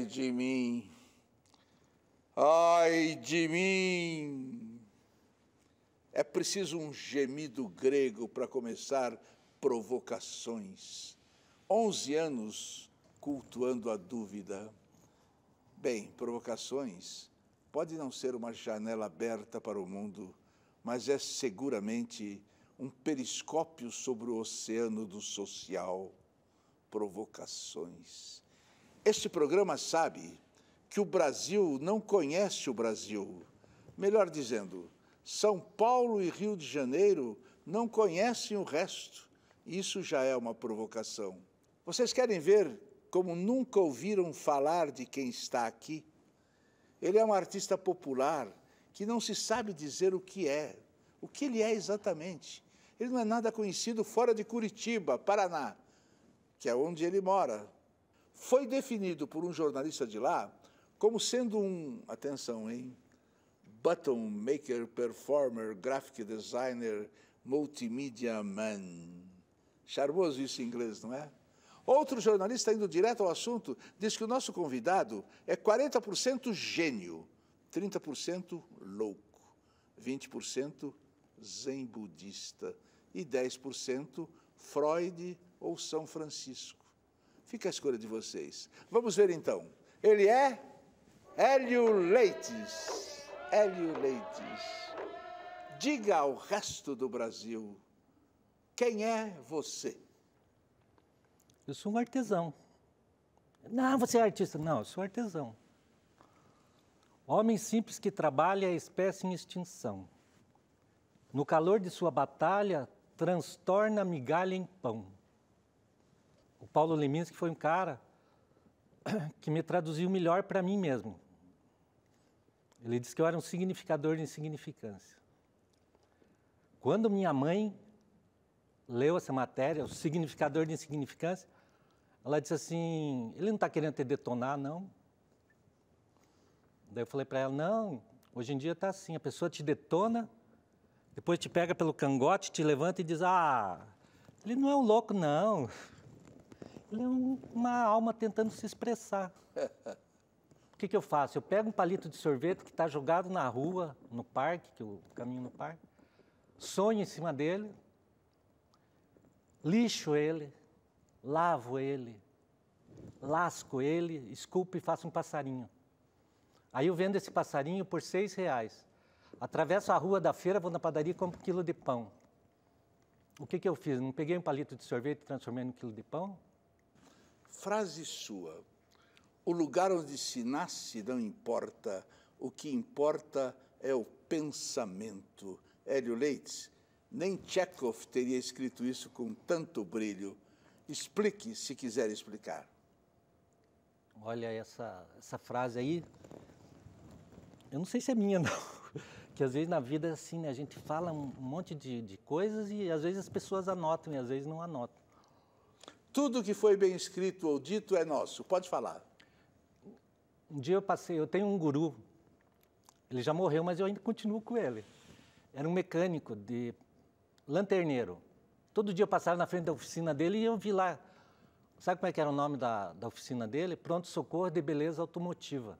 ai de mim, ai de mim. É preciso um gemido grego para começar provocações. Onze anos cultuando a dúvida. Bem, provocações pode não ser uma janela aberta para o mundo, mas é seguramente um periscópio sobre o oceano do social. Provocações. Este programa sabe que o Brasil não conhece o Brasil. Melhor dizendo, São Paulo e Rio de Janeiro não conhecem o resto. Isso já é uma provocação. Vocês querem ver como nunca ouviram falar de quem está aqui? Ele é um artista popular que não se sabe dizer o que é, o que ele é exatamente. Ele não é nada conhecido fora de Curitiba, Paraná, que é onde ele mora, foi definido por um jornalista de lá como sendo um, atenção, hein? Button maker, performer, graphic designer, multimedia man. Charmoso isso em inglês, não é? Outro jornalista, indo direto ao assunto, diz que o nosso convidado é 40% gênio, 30% louco, 20% zen budista e 10% Freud ou São Francisco. Fica a escolha de vocês. Vamos ver então. Ele é Hélio Leites. Hélio Leites. Diga ao resto do Brasil quem é você. Eu sou um artesão. Não, você é artista. Não, eu sou artesão. Homem simples que trabalha a espécie em extinção. No calor de sua batalha, transtorna migalha em pão. O Paulo Leminski foi um cara que me traduziu melhor para mim mesmo. Ele disse que eu era um significador de insignificância. Quando minha mãe leu essa matéria, o significador de insignificância, ela disse assim: ele não está querendo te detonar, não. Daí eu falei para ela: não, hoje em dia está assim, a pessoa te detona, depois te pega pelo cangote, te levanta e diz: ah, ele não é um louco, não. Ele é uma alma tentando se expressar. O que, que eu faço? Eu pego um palito de sorvete que está jogado na rua, no parque, que eu caminho no parque, sonho em cima dele, lixo ele, lavo ele, lasco ele, esculpo e faço um passarinho. Aí eu vendo esse passarinho por seis reais. Atravesso a rua da feira, vou na padaria e compro um quilo de pão. O que, que eu fiz? Não peguei um palito de sorvete e transformei um quilo de pão? Frase sua: O lugar onde se nasce não importa, o que importa é o pensamento. Hélio Leites. nem Chekhov teria escrito isso com tanto brilho. Explique, se quiser explicar. Olha, essa, essa frase aí, eu não sei se é minha, não. Que às vezes na vida, é assim, né, a gente fala um monte de, de coisas e às vezes as pessoas anotam e às vezes não anotam. Tudo que foi bem escrito ou dito é nosso. Pode falar. Um dia eu passei, eu tenho um guru, ele já morreu, mas eu ainda continuo com ele. Era um mecânico de lanterneiro. Todo dia eu passava na frente da oficina dele e eu vi lá. Sabe como é que era o nome da, da oficina dele? Pronto Socorro de Beleza Automotiva.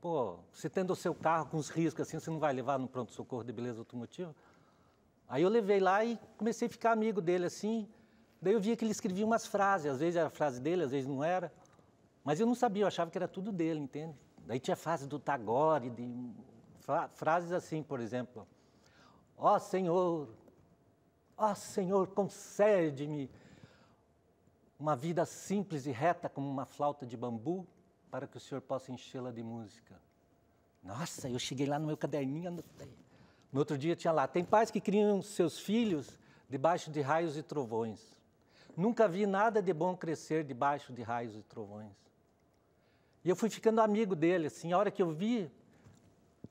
Pô, você tendo o seu carro com os riscos assim, você não vai levar no pronto socorro de beleza automotiva? Aí eu levei lá e comecei a ficar amigo dele assim. Daí eu via que ele escrevia umas frases, às vezes era frase dele, às vezes não era. Mas eu não sabia, eu achava que era tudo dele, entende? Daí tinha frases do Tagore, de, frases assim, por exemplo. Ó oh, Senhor, ó oh, Senhor, concede-me uma vida simples e reta como uma flauta de bambu, para que o Senhor possa enchê-la de música. Nossa, eu cheguei lá no meu caderninho, anotei. No outro dia tinha lá, tem pais que criam seus filhos debaixo de raios e trovões. Nunca vi nada de bom crescer debaixo de raios e trovões. E eu fui ficando amigo dele, assim, a hora que eu vi,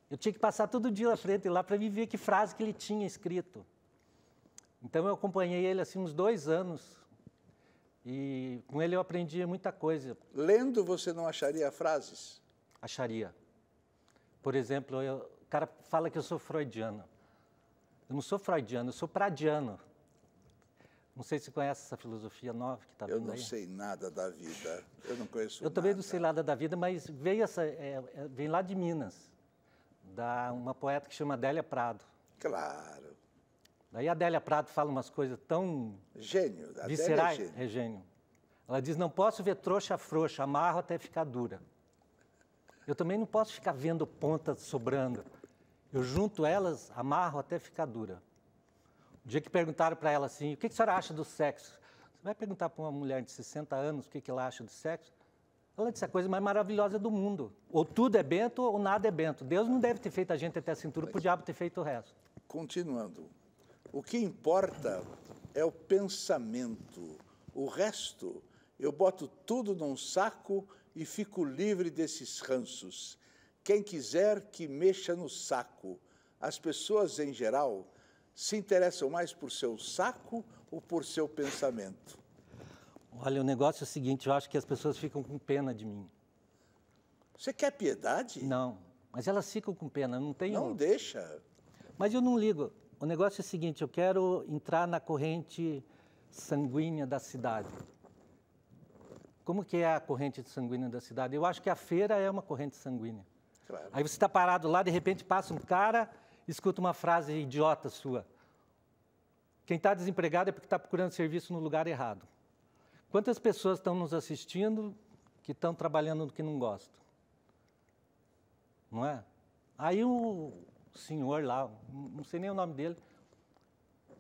eu tinha que passar todo dia na frente lá para me ver que frase que ele tinha escrito. Então eu acompanhei ele assim uns dois anos e com ele eu aprendi muita coisa. Lendo você não acharia frases? Acharia. Por exemplo, eu, o cara fala que eu sou freudiano. Eu não sou freudiano, eu sou pradiano. Não sei se conhece essa filosofia nova que está vindo Eu não aí. sei nada da vida. Eu não conheço Eu nada. também não sei nada da vida, mas veio essa, é, é, vem lá de Minas, da uma poeta que chama Adélia Prado. Claro. Daí a Adélia Prado fala umas coisas tão... Gênio. Adélia é viscerais. É gênio. é gênio. Ela diz, não posso ver trouxa frouxa, amarro até ficar dura. Eu também não posso ficar vendo pontas sobrando. Eu junto elas, amarro até ficar dura dia que perguntaram para ela assim, o que, que a senhora acha do sexo? Você vai perguntar para uma mulher de 60 anos o que, que ela acha do sexo? Ela disse a coisa mais maravilhosa do mundo. Ou tudo é bento ou nada é bento. Deus não deve ter feito a gente até a cintura para o diabo ter feito o resto. Continuando. O que importa é o pensamento. O resto, eu boto tudo num saco e fico livre desses ranços. Quem quiser que mexa no saco. As pessoas em geral se interessam mais por seu saco ou por seu pensamento? Olha, o negócio é o seguinte: eu acho que as pessoas ficam com pena de mim. Você quer piedade? Não, mas elas ficam com pena, não tem. Não deixa. Mas eu não ligo. O negócio é o seguinte: eu quero entrar na corrente sanguínea da cidade. Como que é a corrente sanguínea da cidade? Eu acho que a feira é uma corrente sanguínea. Claro. Aí você está parado lá, de repente passa um cara escuta uma frase idiota sua. Quem está desempregado é porque está procurando serviço no lugar errado. Quantas pessoas estão nos assistindo que estão trabalhando no que não gostam? Não é? Aí o senhor lá, não sei nem o nome dele,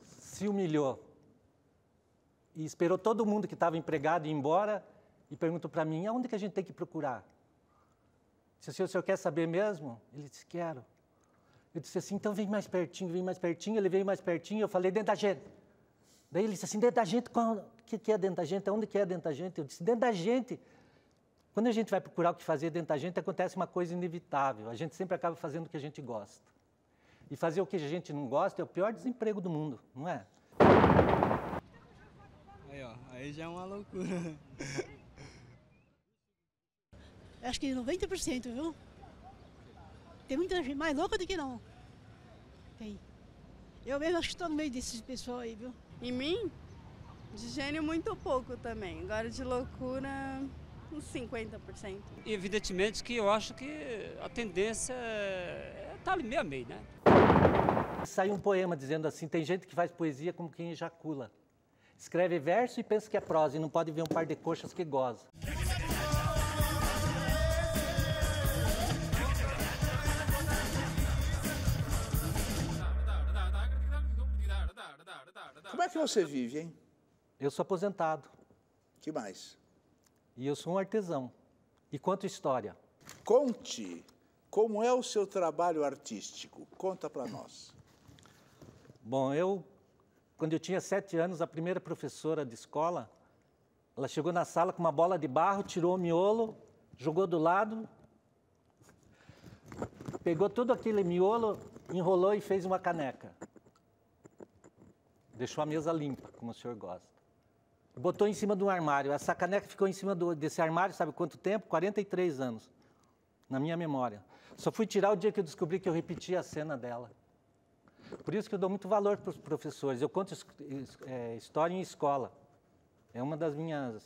se humilhou e esperou todo mundo que estava empregado ir embora e perguntou para mim: aonde que a gente tem que procurar? Se o senhor, o senhor quer saber mesmo? Ele disse: quero. Eu disse assim, então vem mais pertinho, vem mais pertinho. Ele veio mais pertinho, eu falei, dentro da gente. Daí ele disse assim, dentro da gente, o que, que é dentro da gente? Onde que é dentro da gente? Eu disse, dentro da gente. Quando a gente vai procurar o que fazer dentro da gente, acontece uma coisa inevitável. A gente sempre acaba fazendo o que a gente gosta. E fazer o que a gente não gosta é o pior desemprego do mundo, não é? Aí, ó, aí já é uma loucura. Acho que 90%, viu? Tem muita gente mais louca do que não. Tem. Eu mesmo acho que estou no meio desses pessoal aí, viu? Em mim? De gênio muito pouco também. Agora de loucura, uns 50%. Evidentemente que eu acho que a tendência é estar tá ali meio a meio, né? Sai um poema dizendo assim, tem gente que faz poesia como quem ejacula. Escreve verso e pensa que é prosa e não pode ver um par de coxas que goza. você vive, hein? Eu sou aposentado. Que mais? E eu sou um artesão. E quanto história? Conte como é o seu trabalho artístico. Conta para nós. Bom, eu quando eu tinha sete anos, a primeira professora de escola, ela chegou na sala com uma bola de barro, tirou o miolo, jogou do lado, pegou todo aquele miolo, enrolou e fez uma caneca. Deixou a mesa limpa, como o senhor gosta. Botou em cima de um armário. Essa caneca ficou em cima do, desse armário, sabe quanto tempo? 43 anos. Na minha memória. Só fui tirar o dia que eu descobri que eu repeti a cena dela. Por isso que eu dou muito valor para os professores. Eu conto é, história em escola. É uma das minhas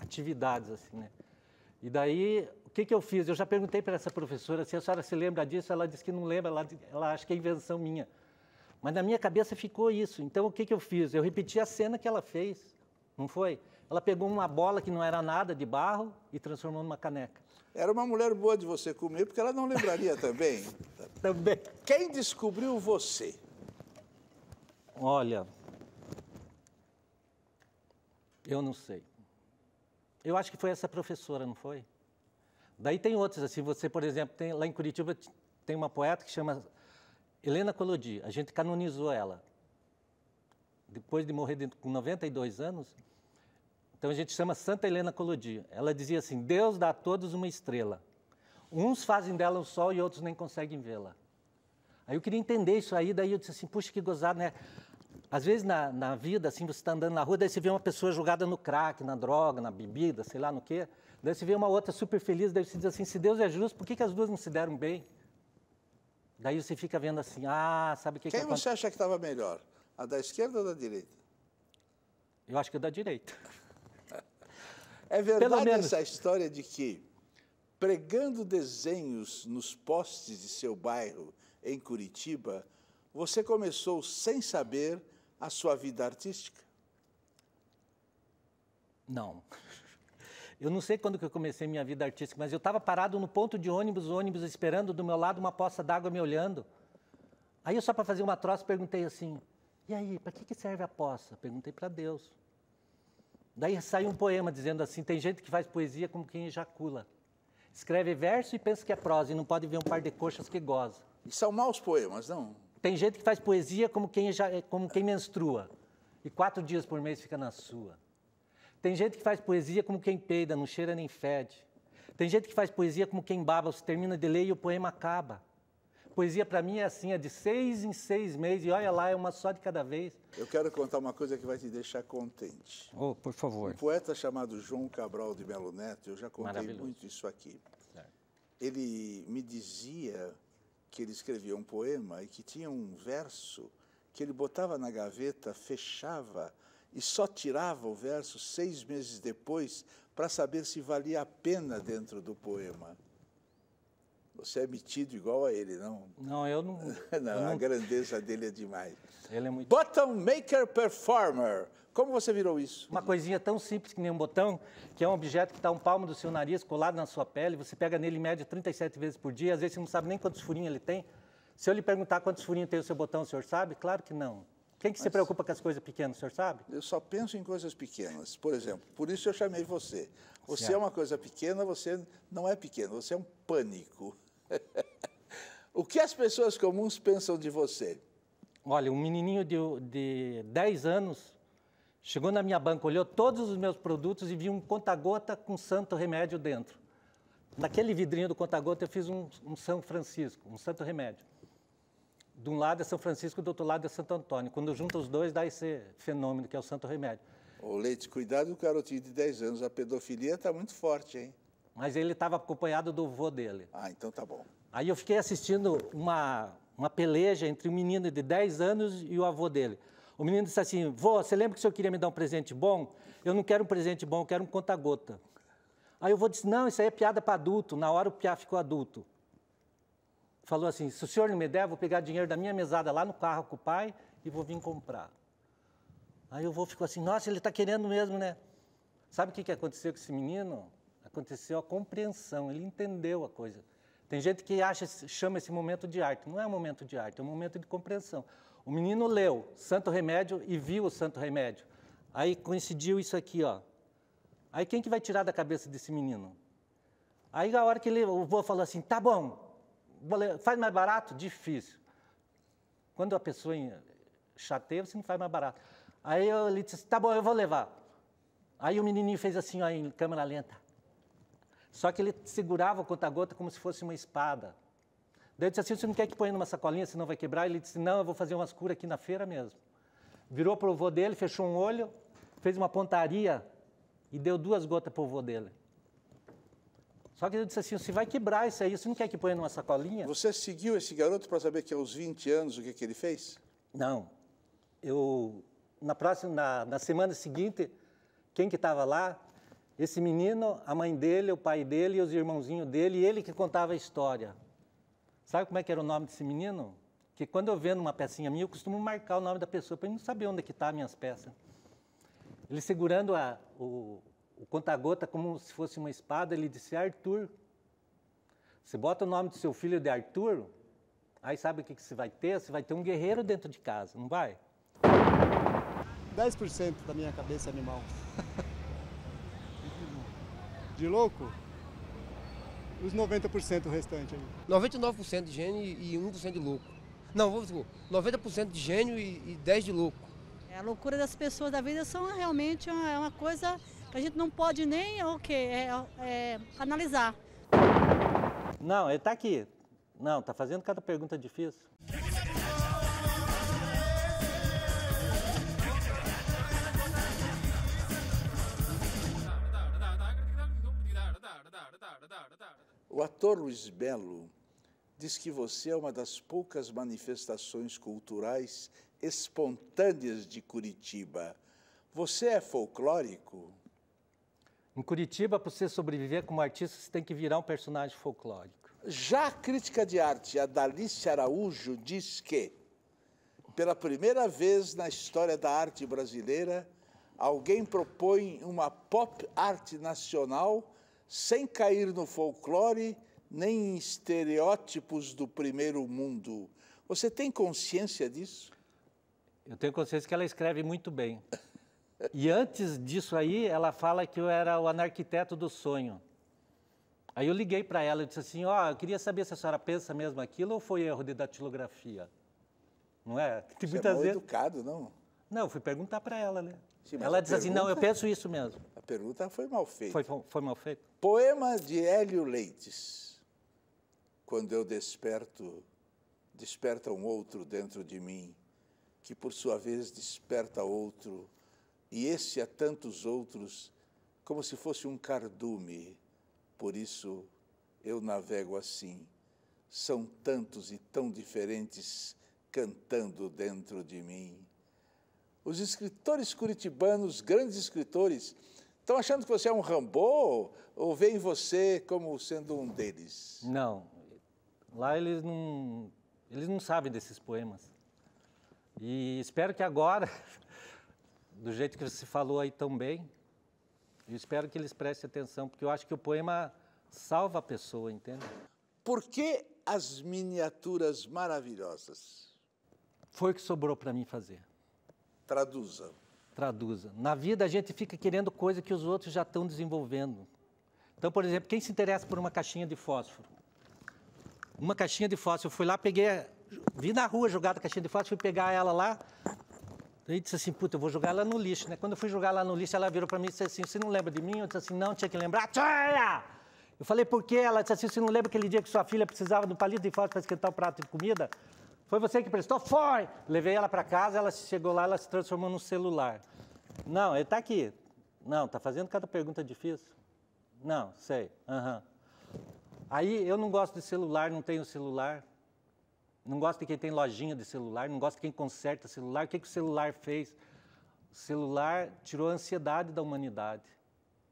atividades, assim, né? E daí, o que, que eu fiz? Eu já perguntei para essa professora se a senhora se lembra disso. Ela disse que não lembra, ela, ela acha que é invenção minha. Mas na minha cabeça ficou isso. Então o que, que eu fiz? Eu repeti a cena que ela fez, não foi? Ela pegou uma bola que não era nada de barro e transformou numa caneca. Era uma mulher boa de você comer, porque ela não lembraria também. também. Quem descobriu você? Olha, eu não sei. Eu acho que foi essa professora, não foi? Daí tem outras. assim, você, por exemplo, tem, lá em Curitiba tem uma poeta que chama Helena Colodi, a gente canonizou ela. Depois de morrer de, com 92 anos, então a gente chama Santa Helena Colodi. Ela dizia assim: Deus dá a todos uma estrela. Uns fazem dela o sol e outros nem conseguem vê-la. Aí eu queria entender isso aí, daí eu disse assim: puxa, que gozado, né? Às vezes na, na vida, assim, você está andando na rua, daí você vê uma pessoa jogada no crack, na droga, na bebida, sei lá no quê. Daí você vê uma outra super feliz, daí você diz assim: se Deus é justo, por que, que as duas não se deram bem? Daí você fica vendo assim, ah, sabe o que... Quem que você acha que estava melhor? A da esquerda ou da direita? Eu acho que a da direita. é verdade essa história de que, pregando desenhos nos postes de seu bairro em Curitiba, você começou sem saber a sua vida artística? Não. Não. Eu não sei quando que eu comecei minha vida artística, mas eu estava parado no ponto de ônibus, ônibus esperando do meu lado uma poça d'água me olhando. Aí eu só para fazer uma troça perguntei assim: "E aí, para que que serve a poça?" Perguntei para Deus. Daí saiu um poema dizendo assim: "Tem gente que faz poesia como quem ejacula. Escreve verso e pensa que é prosa e não pode ver um par de coxas que goza." E são maus poemas, não? Tem gente que faz poesia como quem, como quem menstrua e quatro dias por mês fica na sua. Tem gente que faz poesia como quem peida, não cheira nem fede. Tem gente que faz poesia como quem baba, se termina de ler e o poema acaba. Poesia para mim é assim, é de seis em seis meses, e olha lá, é uma só de cada vez. Eu quero contar uma coisa que vai te deixar contente. Oh, por favor. Um poeta chamado João Cabral de Melo Neto, eu já contei muito isso aqui. Ele me dizia que ele escrevia um poema e que tinha um verso que ele botava na gaveta, fechava e só tirava o verso seis meses depois para saber se valia a pena dentro do poema. Você é metido igual a ele, não? Não, eu não. não, eu a grandeza dele é demais. Ele é muito. Button Maker Performer. Como você virou isso? Uma coisinha tão simples que nem um botão, que é um objeto que está um palmo do seu nariz colado na sua pele, você pega nele em média 37 vezes por dia, às vezes você não sabe nem quantos furinhos ele tem. Se eu lhe perguntar quantos furinhos tem o seu botão, o senhor sabe? Claro que não. Quem é que Mas, se preocupa com as coisas pequenas, o senhor sabe? Eu só penso em coisas pequenas. Por exemplo, por isso eu chamei você. Você é uma coisa pequena, você não é pequeno, você é um pânico. o que as pessoas comuns pensam de você? Olha, um menininho de, de 10 anos chegou na minha banca, olhou todos os meus produtos e viu um conta-gota com santo remédio dentro. Naquele vidrinho do conta-gota eu fiz um, um São Francisco, um santo remédio de um lado é São Francisco, do outro lado é Santo Antônio. Quando junta os dois, dá esse fenômeno que é o santo remédio. Ô, Leite, cuidado com o garotinho de 10 anos. A pedofilia está muito forte, hein? Mas ele estava acompanhado do vô dele. Ah, então tá bom. Aí eu fiquei assistindo uma, uma peleja entre um menino de 10 anos e o avô dele. O menino disse assim: Vô, você lembra que o senhor queria me dar um presente bom? Eu não quero um presente bom, eu quero um conta-gota. Aí o vô disse: Não, isso aí é piada para adulto. Na hora o piá ficou adulto falou assim: se o senhor não me der, vou pegar dinheiro da minha mesada lá no carro com o pai e vou vir comprar. Aí eu vou fico assim: nossa, ele está querendo mesmo, né? Sabe o que, que aconteceu com esse menino? Aconteceu a compreensão, ele entendeu a coisa. Tem gente que acha, chama esse momento de arte. Não é um momento de arte, é um momento de compreensão. O menino leu Santo Remédio e viu o Santo Remédio. Aí coincidiu isso aqui, ó. Aí quem que vai tirar da cabeça desse menino? Aí a hora que ele, o vô falou assim, tá bom, faz mais barato? Difícil. Quando a pessoa chateia, você não faz mais barato. Aí eu, ele disse, tá bom, eu vou levar. Aí o menininho fez assim, ó, em câmera lenta. Só que ele segurava o conta-gota como se fosse uma espada. Daí eu disse assim, você não quer que ponha numa sacolinha, senão vai quebrar? Ele disse, não, eu vou fazer umas curas aqui na feira mesmo. Virou para o vô dele, fechou um olho, fez uma pontaria e deu duas gotas para o vô dele. Só que eu disse assim, você vai quebrar isso aí, você não quer que ponha numa sacolinha? Você seguiu esse garoto para saber que aos 20 anos o que, que ele fez? Não. Eu, na próxima, na, na semana seguinte, quem que estava lá? Esse menino, a mãe dele, o pai dele e os irmãozinhos dele, e ele que contava a história. Sabe como é que era o nome desse menino? Que quando eu vendo uma pecinha minha, eu costumo marcar o nome da pessoa para não saber onde é que tá minhas peças. Ele segurando a, o, o conta-gota, como se fosse uma espada, ele disse Arthur. Você bota o nome do seu filho de Arthur, aí sabe o que, que você vai ter? Você vai ter um guerreiro dentro de casa, não vai? 10% da minha cabeça é animal. de louco? Os 90% restante aí. 99% de gênio e 1% de louco. Não, vamos dizer, 90% de gênio e 10% de louco. É, a loucura das pessoas da vida são realmente uma, é uma coisa que a gente não pode nem é o que É, é, analisar. Não, ele está aqui. Não, tá fazendo cada pergunta difícil. O ator Luiz Belo diz que você é uma das poucas manifestações culturais espontâneas de Curitiba. Você é folclórico? Em Curitiba, para você sobreviver como artista, você tem que virar um personagem folclórico. Já a crítica de arte, a Dalice Araújo, diz que, pela primeira vez na história da arte brasileira, alguém propõe uma pop art nacional sem cair no folclore nem em estereótipos do primeiro mundo. Você tem consciência disso? Eu tenho consciência que ela escreve muito bem. E antes disso aí, ela fala que eu era o anarquiteto do sonho. Aí eu liguei para ela e disse assim, ó, oh, eu queria saber se a senhora pensa mesmo aquilo ou foi erro de datilografia. Não é? Não Você é muitas é mal vezes... educado, não? Não, eu fui perguntar para ela, né? Sim, ela disse pergunta, assim, não, eu penso isso mesmo. A pergunta foi mal feita. Foi, foi mal feita. Poema de Hélio Leites. Quando eu desperto, desperta um outro dentro de mim, que por sua vez desperta outro e esse a tantos outros, como se fosse um cardume. Por isso eu navego assim. São tantos e tão diferentes cantando dentro de mim. Os escritores curitibanos, grandes escritores, estão achando que você é um Rambo ou veem você como sendo um deles? Não. Lá eles não, eles não sabem desses poemas. E espero que agora do jeito que você falou aí tão bem. Eu espero que eles prestem atenção, porque eu acho que o poema salva a pessoa, entende? Por que as miniaturas maravilhosas? Foi o que sobrou para mim fazer. Traduza. Traduza. Na vida a gente fica querendo coisa que os outros já estão desenvolvendo. Então, por exemplo, quem se interessa por uma caixinha de fósforo? Uma caixinha de fósforo, eu fui lá, peguei, vi na rua jogada a caixinha de fósforo, fui pegar ela lá, Daí disse assim, puta, eu vou jogar ela no lixo, né? Quando eu fui jogar ela no lixo, ela virou para mim e disse assim, você não lembra de mim? Eu disse assim, não, tinha que lembrar. Tchá! Eu falei, por quê? Ela disse assim, você não lembra aquele dia que sua filha precisava do palito de fósforo para esquentar o prato de comida? Foi você que prestou? Foi! Levei ela para casa, ela chegou lá, ela se transformou num celular. Não, ele está aqui. Não, está fazendo cada pergunta difícil? Não, sei. Aham. Uhum. Aí eu não gosto de celular, não tenho celular não gosta de quem tem lojinha de celular, não gosta de quem conserta celular. O que, que o celular fez? O celular tirou a ansiedade da humanidade,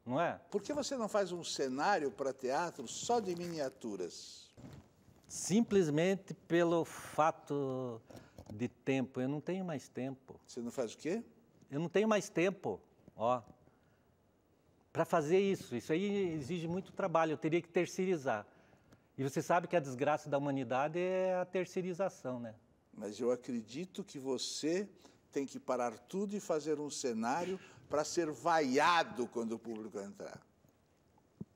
não é? Por que você não faz um cenário para teatro só de miniaturas? Simplesmente pelo fato de tempo. Eu não tenho mais tempo. Você não faz o quê? Eu não tenho mais tempo, ó, para fazer isso. Isso aí exige muito trabalho. Eu teria que terceirizar. E você sabe que a desgraça da humanidade é a terceirização, né? Mas eu acredito que você tem que parar tudo e fazer um cenário para ser vaiado quando o público entrar.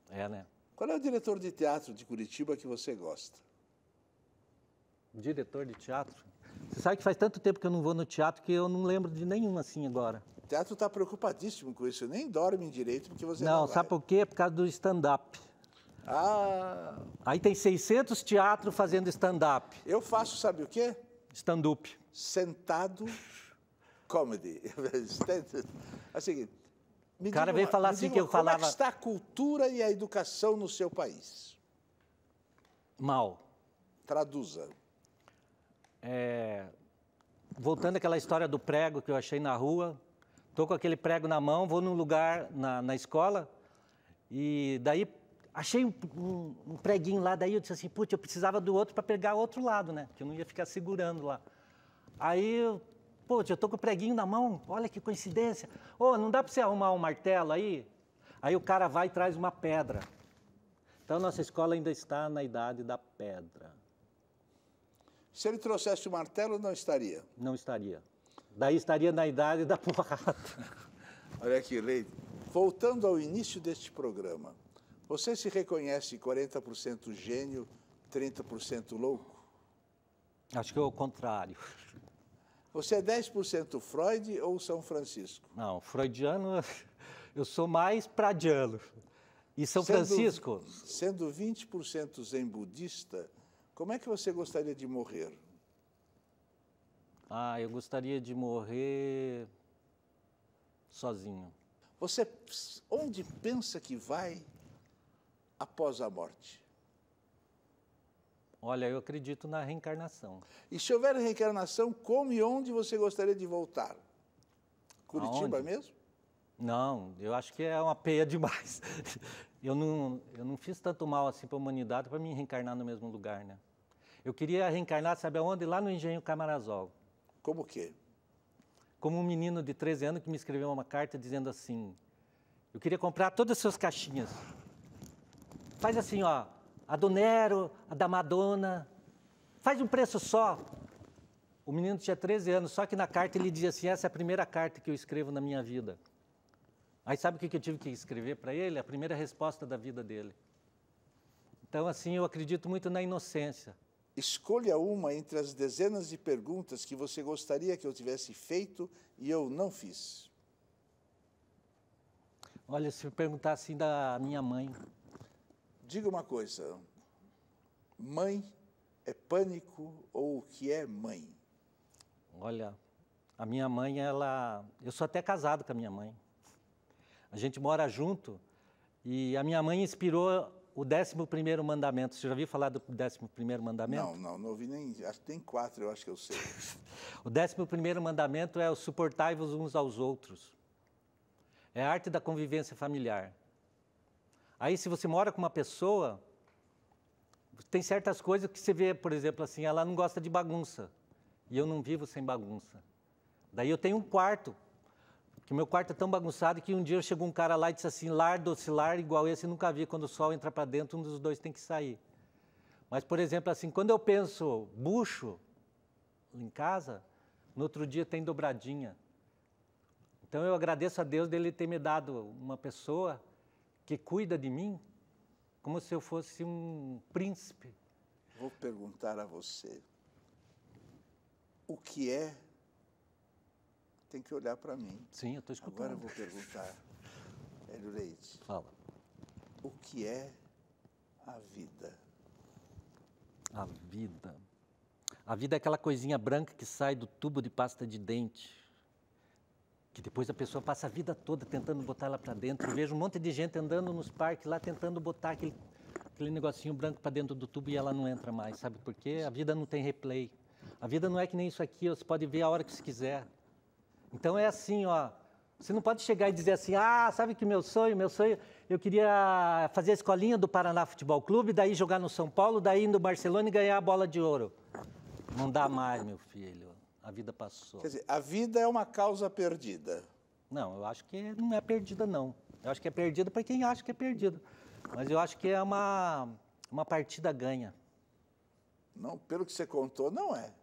É, né? Qual é o diretor de teatro de Curitiba que você gosta? Diretor de teatro? Você sabe que faz tanto tempo que eu não vou no teatro que eu não lembro de nenhum assim agora. O teatro está preocupadíssimo com isso, nem dorme direito porque você não. Não, sabe por quê? É por causa do stand-up. Ah. Aí tem 600 teatros fazendo stand-up. Eu faço, sabe o quê? Stand-up. Sentado comedy. assim, o cara veio falar assim que eu falava. Como é está a cultura e a educação no seu país? Mal. Traduza. É, voltando àquela história do prego que eu achei na rua, estou com aquele prego na mão, vou num lugar, na, na escola, e daí achei um, um, um, preguinho lá, daí eu disse assim, putz, eu precisava do outro para pegar o outro lado, né? Que eu não ia ficar segurando lá. Aí, putz, eu tô com o preguinho na mão, olha que coincidência. Ô, oh, não dá para você arrumar um martelo aí? Aí o cara vai e traz uma pedra. Então, nossa escola ainda está na idade da pedra. Se ele trouxesse o martelo, não estaria? Não estaria. Daí estaria na idade da porrada. Olha aqui, Leite. Voltando ao início deste programa, você se reconhece 40% gênio, 30% louco? Acho que é o contrário. Você é 10% Freud ou São Francisco? Não, freudiano, eu sou mais pradiano. E São sendo, Francisco? Sendo 20% zen budista, como é que você gostaria de morrer? Ah, eu gostaria de morrer sozinho. Você onde pensa que vai após a morte? Olha, eu acredito na reencarnação. E se houver reencarnação, como e onde você gostaria de voltar? Curitiba Aonde? mesmo? Não, eu acho que é uma peia demais. Eu não, eu não fiz tanto mal assim para a humanidade para me reencarnar no mesmo lugar, né? Eu queria reencarnar, sabe aonde? Lá no Engenho Camarazol. Como o quê? Como um menino de 13 anos que me escreveu uma carta dizendo assim: Eu queria comprar todas as suas caixinhas. Faz assim, ó, a do Nero, a da Madonna. Faz um preço só. O menino tinha 13 anos, só que na carta ele dizia assim: essa é a primeira carta que eu escrevo na minha vida. Aí sabe o que eu tive que escrever para ele? A primeira resposta da vida dele. Então, assim, eu acredito muito na inocência. Escolha uma entre as dezenas de perguntas que você gostaria que eu tivesse feito e eu não fiz. Olha, se eu perguntar assim da minha mãe, Diga uma coisa: mãe é pânico ou o que é mãe? Olha, a minha mãe, ela. Eu sou até casado com a minha mãe. A gente mora junto e a minha mãe inspirou o 11 mandamento. Você já ouviu falar do 11 mandamento? Não, não, não ouvi nem. Acho que tem quatro, eu acho que eu sei. o 11 mandamento é o suportai-vos uns aos outros. É a arte da convivência familiar. Aí, se você mora com uma pessoa, tem certas coisas que você vê, por exemplo, assim, ela não gosta de bagunça. E eu não vivo sem bagunça. Daí eu tenho um quarto, que meu quarto é tão bagunçado que um dia chegou um cara lá e disse assim, lar docilar igual esse nunca vi. Quando o sol entra para dentro, um dos dois tem que sair. Mas, por exemplo, assim, quando eu penso bucho em casa, no outro dia tem dobradinha. Então eu agradeço a Deus dele ter me dado uma pessoa que cuida de mim como se eu fosse um príncipe. Vou perguntar a você: o que é? Tem que olhar para mim. Sim, eu estou escutando. Agora eu vou perguntar, Hélio Leite. Fala. O que é a vida? A vida. A vida é aquela coisinha branca que sai do tubo de pasta de dente que depois a pessoa passa a vida toda tentando botar ela para dentro. Eu vejo um monte de gente andando nos parques lá tentando botar aquele, aquele negocinho branco para dentro do tubo e ela não entra mais, sabe por quê? A vida não tem replay. A vida não é que nem isso aqui, você pode ver a hora que você quiser. Então é assim, ó. Você não pode chegar e dizer assim, ah, sabe que meu sonho, meu sonho, eu queria fazer a escolinha do Paraná Futebol Clube, daí jogar no São Paulo, daí no Barcelona e ganhar a bola de ouro. Não dá mais, meu filho a vida passou. Quer dizer, a vida é uma causa perdida. Não, eu acho que não é perdida, não. Eu acho que é perdida para quem acha que é perdida. Mas eu acho que é uma, uma partida ganha. Não, pelo que você contou, não é.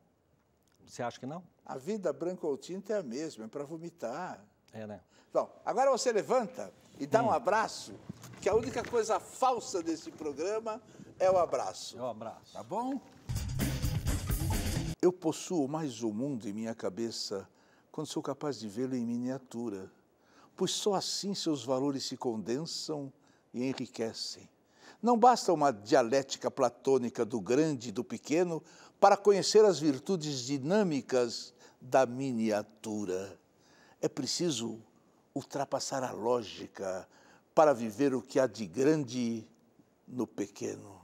Você acha que não? A vida branca ou tinta é a mesma, é para vomitar. É, né? Bom, agora você levanta e dá hum. um abraço, que a única coisa falsa desse programa é o abraço. É o abraço. Tá bom? Eu possuo mais o mundo em minha cabeça quando sou capaz de vê-lo em miniatura, pois só assim seus valores se condensam e enriquecem. Não basta uma dialética platônica do grande e do pequeno para conhecer as virtudes dinâmicas da miniatura. É preciso ultrapassar a lógica para viver o que há de grande no pequeno.